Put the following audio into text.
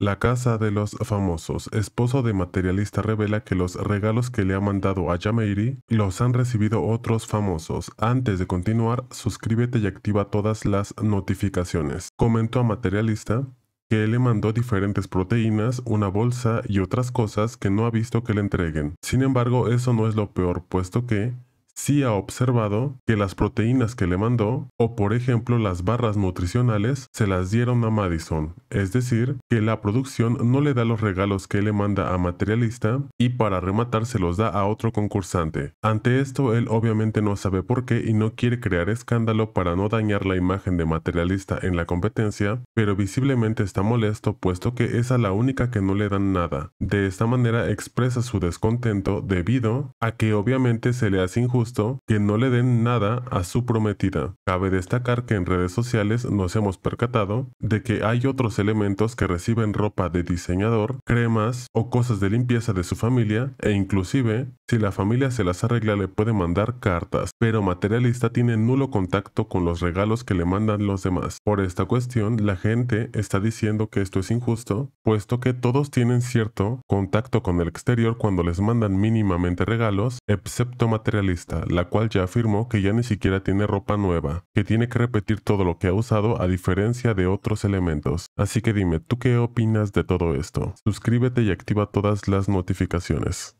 La casa de los famosos, esposo de materialista, revela que los regalos que le ha mandado a Jameiri los han recibido otros famosos. Antes de continuar, suscríbete y activa todas las notificaciones. Comentó a materialista que le mandó diferentes proteínas, una bolsa y otras cosas que no ha visto que le entreguen. Sin embargo, eso no es lo peor, puesto que sí ha observado que las proteínas que le mandó, o por ejemplo las barras nutricionales, se las dieron a Madison, es decir, que la producción no le da los regalos que le manda a Materialista y para rematar se los da a otro concursante. Ante esto, él obviamente no sabe por qué y no quiere crear escándalo para no dañar la imagen de Materialista en la competencia, pero visiblemente está molesto puesto que es a la única que no le dan nada. De esta manera expresa su descontento debido a que obviamente se le hace injusto que no le den nada a su prometida. Cabe destacar que en redes sociales nos hemos percatado de que hay otros elementos que reciben ropa de diseñador, cremas o cosas de limpieza de su familia e inclusive si la familia se las arregla le puede mandar cartas, pero materialista tiene nulo contacto con los regalos que le mandan los demás. Por esta cuestión la gente está diciendo que esto es injusto, puesto que todos tienen cierto contacto con el exterior cuando les mandan mínimamente regalos, excepto materialista la cual ya afirmó que ya ni siquiera tiene ropa nueva, que tiene que repetir todo lo que ha usado a diferencia de otros elementos. Así que dime, ¿tú qué opinas de todo esto? Suscríbete y activa todas las notificaciones.